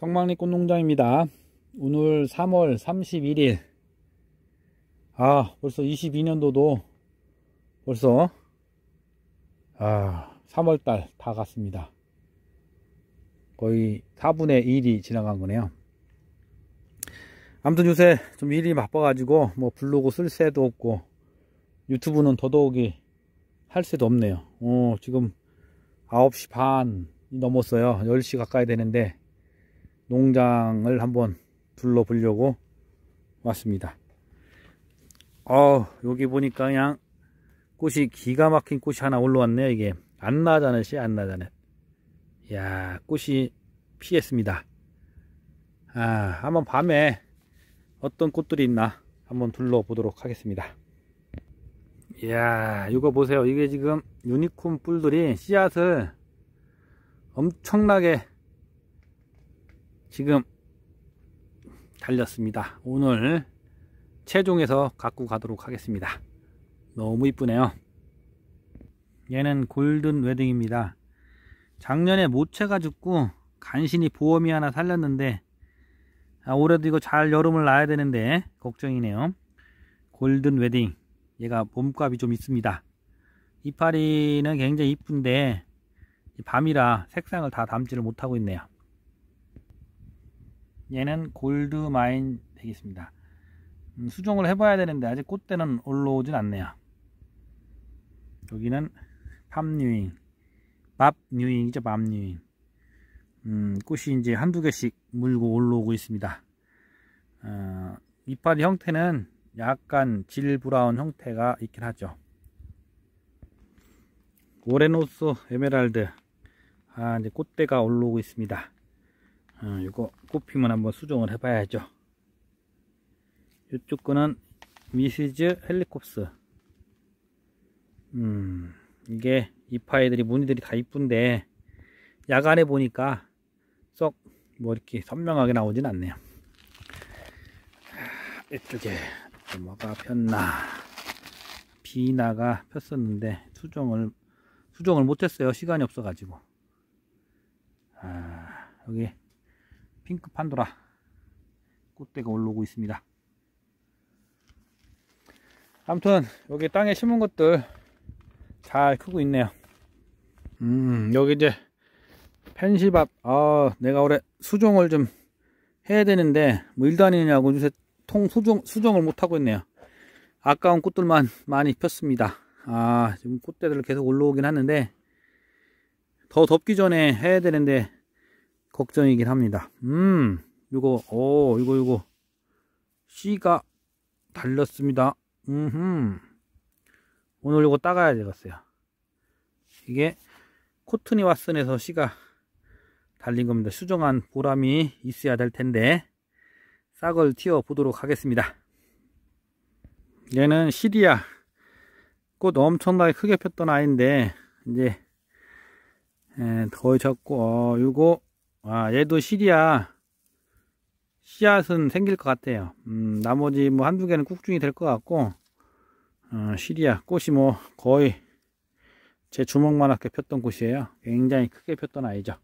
성막리 꽃농장입니다. 오늘 3월 31일 아 벌써 22년도도 벌써 아 3월달 다 갔습니다. 거의 4분의 1이 지나간 거네요. 아무튼 요새 좀 일이 바빠가지고 뭐 블로그 쓸 새도 없고 유튜브는 더더욱이 할 새도 없네요. 어, 지금 9시 반이 넘었어요. 10시 가까이 되는데 농장을 한번 둘러보려고 왔습니다. 어 여기 보니까 그냥 꽃이 기가 막힌 꽃이 하나 올라왔네요 이게 안나자넷이 안나자넷 야 꽃이 피했습니다 아 한번 밤에 어떤 꽃들이 있나 한번 둘러보도록 하겠습니다 이야 이거 보세요 이게 지금 유니콘 뿔들이 씨앗을 엄청나게 지금 달렸습니다. 오늘 최종에서 갖고 가도록 하겠습니다. 너무 이쁘네요. 얘는 골든 웨딩입니다. 작년에 모체가 죽고 간신히 보험이 하나 살렸는데 아, 올해도 이거 잘 여름을 놔야 되는데 걱정이네요. 골든 웨딩 얘가 몸값이 좀 있습니다. 이파리는 굉장히 이쁜데 밤이라 색상을 다 담지를 못하고 있네요. 얘는 골드마인 되겠습니다. 음, 수종을 해봐야 되는데 아직 꽃대는 올라오진 않네요. 여기는 밥뉴잉 밥뉴잉이죠. 밥뉴잉. 음, 꽃이 이제 한두 개씩 물고 올라오고 있습니다. 어, 이빨 형태는 약간 질 브라운 형태가 있긴 하죠. 오레노스 에메랄드 아, 이제 꽃대가 올라오고 있습니다. 어, 이거 꽃피면 한번 수정을 해봐야죠. 이쪽 거는 미시즈 헬리콥스. 음, 이게 이파이들이 무늬들이 다 이쁜데 야간에 보니까 썩 뭐 이렇게 선명하게 나오진 않네요. 이쪽에 뭐가 폈나 비나가 폈었는데 수정을 수정을 못했어요 시간이 없어가지고 아 여기 핑크 판도라 꽃대가 올라오고 있습니다. 아무튼 여기 땅에 심은 것들 잘 크고 있네요. 음 여기 이제 펜시밥 아 내가 올해 수종을 좀 해야 되는데 뭐 일단이냐고 요새 통 수종 수종을 못 하고 있네요. 아까운 꽃들만 많이 폈습니다. 아 지금 꽃대들 계속 올라오긴 하는데 더 덥기 전에 해야 되는데 걱정이긴 합니다. 음, 이거 오, 이거 이거 C가 달렸습니다. 음, 오늘 이거 따가야 되겠어요. 이게 코트니 왓슨에서 C가 달린 겁니다. 수정한 보람이 있어야 될 텐데 싹을 튀어 보도록 하겠습니다. 얘는 시리아 꽃 엄청나게 크게 폈던 아이인데 이제 에, 거의 잡고 어, 이거 아, 얘도 시리아 씨앗은 생길 것 같아요. 음, 나머지 뭐 한두 개는 꾹중이 될 것 같고, 어, 시리아 꽃이 뭐 거의 제 주먹만하게 폈던 꽃이에요. 굉장히 크게 폈던 아이죠.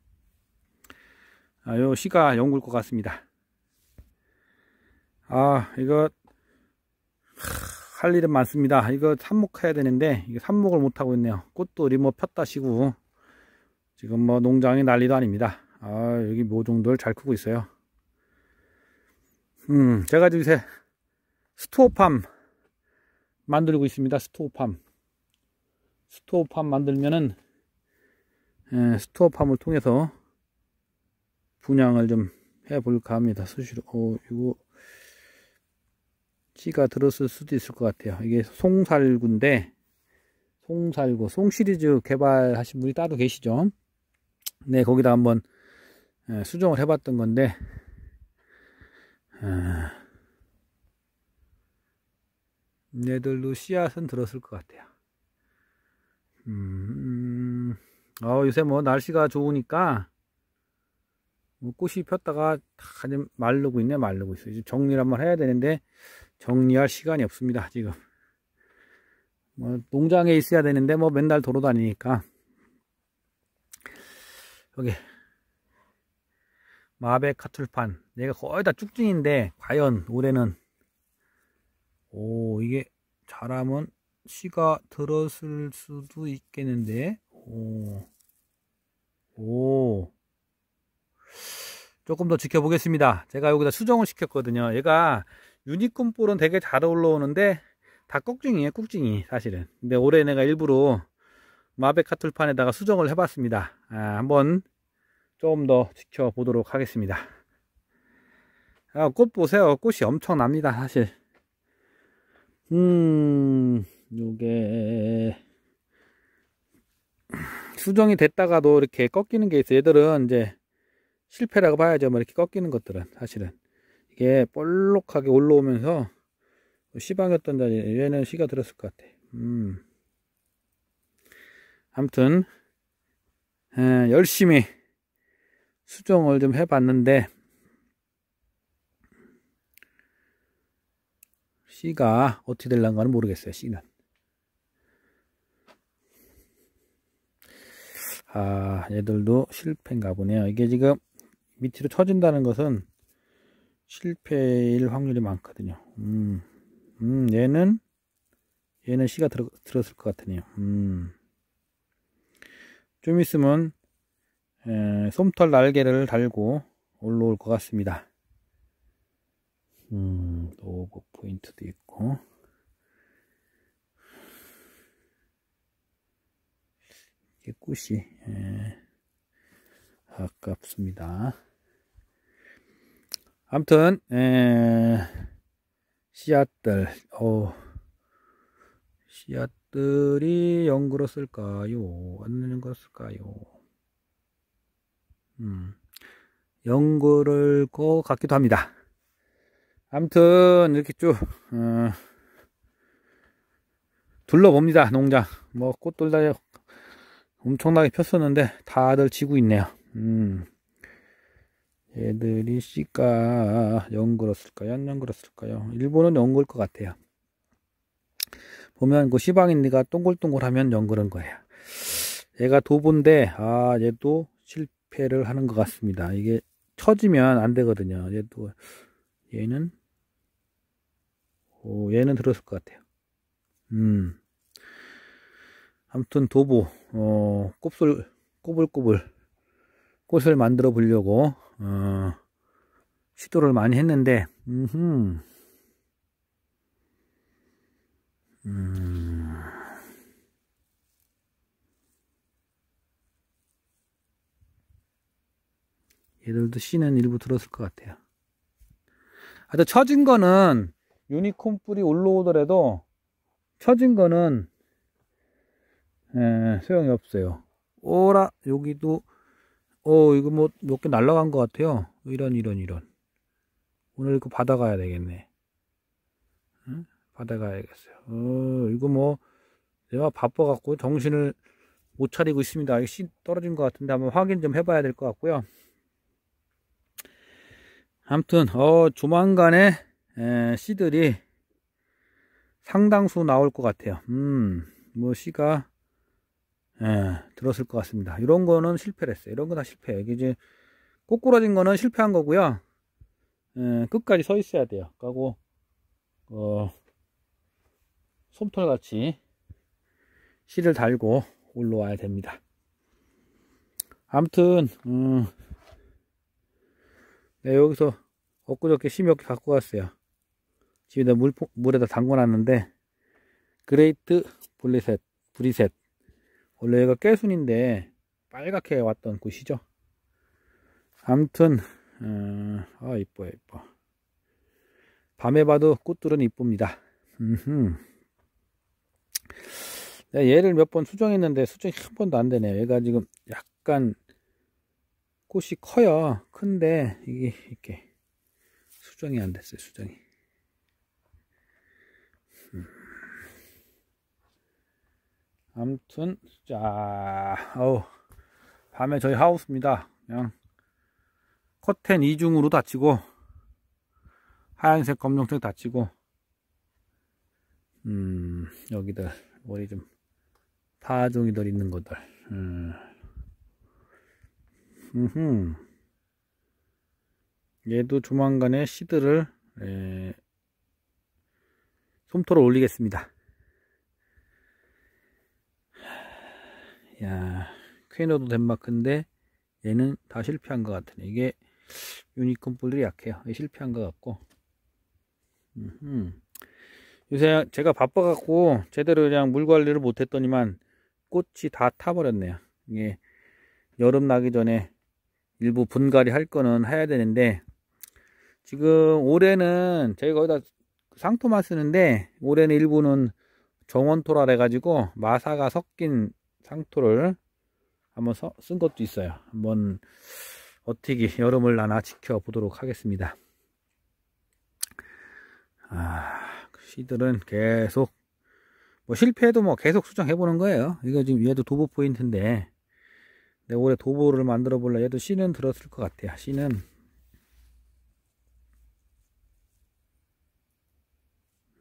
아, 요 씨가 연굴 것 같습니다. 아, 이거 할 일은 많습니다. 이거 삽목해야 되는데 이게 삽목을 못 하고 있네요. 꽃도 리모 폈다시고 지금 뭐 농장이 난리도 아닙니다. 아 여기 모종들 뭐 잘 크고 있어요 음 제가 지금 요새 스토어팜 만들고 있습니다 스토어팜 스토어팜 만들면은 예, 스토어팜을 통해서 분양을 좀 해볼까 합니다 수시로 어 이거 찌가 들었을 수도 있을 것 같아요 이게 송살구인데 송살구 송시리즈 개발하신 분이 따로 계시죠 네 거기다 한번 예, 수정을 해봤던 건데 아, 얘들도 씨앗은 들었을 것 같아요 음, 어, 요새 뭐 날씨가 좋으니까 뭐 꽃이 폈다가 다 말르고 있네 말르고 있어 이제 정리를 한번 해야 되는데 정리할 시간이 없습니다 지금 뭐 농장에 있어야 되는데 뭐 맨날 돌아다니니까 여기 마베 카툴판 내가 거의 다 쭉중인데 과연 올해는 오 이게 잘하면 씨가 들었을 수도 있겠는데 오, 오. 조금 더 지켜보겠습니다 제가 여기다 수정을 시켰거든요 얘가 유니콘 볼은 되게 잘 올라오는데 다 꾹증이에요 꾹증이 사실은 근데 올해 내가 일부러 마베 카툴판에다가 수정을 해봤습니다 아, 한번 조금 더 지켜보도록 하겠습니다 아, 꽃 보세요 꽃이 엄청납니다 사실 음 요게 수정이 됐다가도 이렇게 꺾이는 게 있어 요 얘들은 이제 실패라고 봐야죠 뭐 이렇게 꺾이는 것들은 사실은 이게 볼록하게 올라오면서 시방이었던 자리 얘는 시가 들었을 것 같아 음 아무튼 에, 예, 열심히 수정을 좀 해봤는데 C가 어떻게 될란가는 모르겠어요. C는 아 얘들도 실패인가 보네요. 이게 지금 밑으로 쳐진다는 것은 실패일 확률이 많거든요. 음, 음 얘는 얘는 C가 들어, 들었을 것 같으네요. 음. 좀 있으면 솜털 날개를 달고 올라올 것 같습니다. 음, 오버 그 포인트도 있고. 이게 꽃이, 에, 아깝습니다. 암튼 에, 씨앗들, 어, 씨앗들이 연그로 쓸까요? 안 넣는 거 쓸까요? 음, 연구를 것 같기도 합니다. 아무튼 이렇게 쭉 어, 둘러봅니다 농장 뭐 꽃돌다리 엄청나게 폈었는데 다들 지고 있네요 음, 얘들이 씨가 연그었을까요? 안 연그었을까요? 일본은 연글 것 같아요 보면 그 시방인니가 동글동글하면 연그런 거예요 얘가 도본데아 얘도 실 폐를 하는 것 같습니다. 이게 처지면 안 되거든요. 얘도 얘는 오, 얘는 들었을 것 같아요. 음. 아무튼 도보 어, 곱슬 꼬불꼬불 꽃을 만들어 보려고 어, 시도를 많이 했는데 음흠. 음. 얘들도 씨는 일부 들었을 것 같아요. 아주 쳐진 거는 유니콘 뿔이 올라오더라도 쳐진 거는 에, 예, 소용이 없어요. 오라 여기도 오 어, 이거 뭐 몇 개 날라간 것 같아요. 이런 이런 이런 오늘 이거 그 받아가야 되겠네. 응? 받아가야겠어요. 어 이거 뭐 내가 바빠갖고 정신을 못 차리고 있습니다. 이거 씨 떨어진 것 같은데 한번 확인 좀 해봐야 될 것 같고요. 아무튼 어 조만간에 에, 씨들이 상당수 나올 것 같아요 음뭐 씨가 에, 들었을 것 같습니다 이런 거는 실패를 했어요 이런 거 다실패해요 이게 이제 꼬꾸라진 거는 실패한 거고요 에, 끝까지 서 있어야 돼요 까고 어 솜털같이 씨를 달고 올라와야 됩니다 아무튼 음 네, 여기서 엊그저께 심엽게 갖고 갔어요. 집에다 물, 물에다 담궈놨는데 그레이트 블리셋, 브리셋 원래 얘가 깨순인데 빨갛게 왔던 곳이죠. 암튼 어, 아 이뻐요 이뻐 밤에 봐도 꽃들은 이쁩니다 음 얘를 몇 번 수정했는데 수정이 한 번도 안 되네요 얘가 지금 약간 꽃이 커요. 큰데 이게 이렇게 수정이 안 됐어요. 수정이. 암튼자 음. 어우 밤에 저희 하우스입니다 그냥 커튼 이중으로 닫히고 하얀색 검정색 닫히고 음 여기들 머리 좀 파종이들 있는 것들 음. 음흠. 얘도 조만간에 시드를 에... 솜털로 올리겠습니다. 야, 퀘너도 덴마크인데 얘는 다 실패한 것 같으네. 이게 유니콘 뿔들이 약해요. 실패한 것 같고. 음흠. 요새 제가 바빠갖고 제대로 그냥 물 관리를 못했더니만 꽃이 다 타버렸네요. 이게 여름 나기 전에 일부 분갈이 할 거는 해야 되는데 지금 올해는 저희가 거기다 상토만 쓰는데 올해는 일부는 정원토라 해가지고 마사가 섞인 상토를 한번 서, 쓴 것도 있어요 한번 어떻게 여름을 나나 지켜보도록 하겠습니다 아, 씨들은 그 계속 뭐 실패해도 뭐 계속 수정해 보는 거예요 이거 지금 위에도 도보 포인트인데 네, 올해 도보를 만들어 볼래 얘도 씨는 들었을 것 같아요 씨는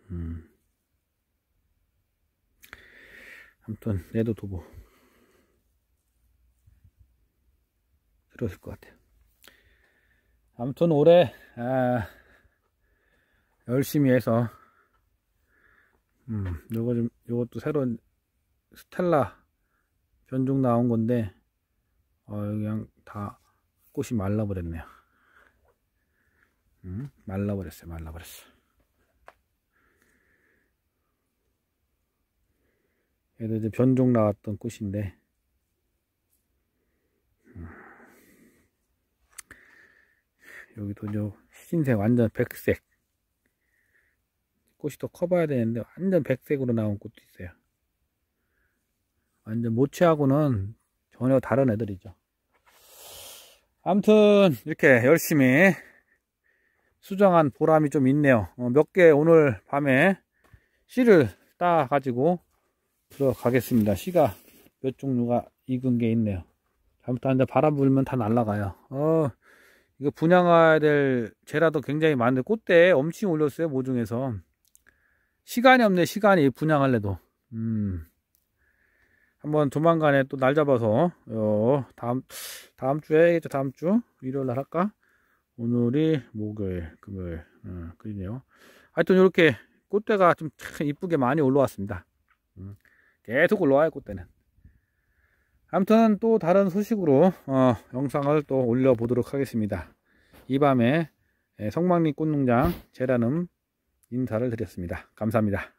음. 아무튼 얘도 도보 들었을 것 같아요 아무튼 올해 아, 열심히 해서 음, 요거 좀 요것도 새로운 스텔라 변종 나온 건데 어, 그냥 다 꽃이 말라버렸네요. 응? 말라버렸어요. 말라버렸어. 얘도 이제 변종 나왔던 꽃인데 여기도 저 흰색 완전 백색 꽃이 더 커봐야 되는데 완전 백색으로 나온 꽃도 있어요 완전 모체하고는 전혀 다른 애들이죠 암튼 이렇게 열심히 수정한 보람이 좀 있네요 어, 몇개 오늘 밤에 씨를 따 가지고 들어가겠습니다 씨가 몇 종류가 익은 게 있네요 잘못하는데 바람 불면 다 날라가요 어 이거 분양해야 될 재라도 굉장히 많은데 꽃대 엄청 올렸어요 모종에서 시간이 없네 시간이 분양할래도 음 한번 조만간에 또 날 잡아서 어, 다음 다음 주에 다음 주 일요일 날 할까? 오늘이 목요일, 금요일, 어, 그러네요. 하여튼 이렇게 꽃대가 좀 이쁘게 많이 올라왔습니다. 음, 계속 올라와요 꽃대는. 아무튼 또 다른 소식으로 어, 영상을 또 올려보도록 하겠습니다. 이 밤에 예, 성막리 꽃농장 제라늄 인사를 드렸습니다. 감사합니다.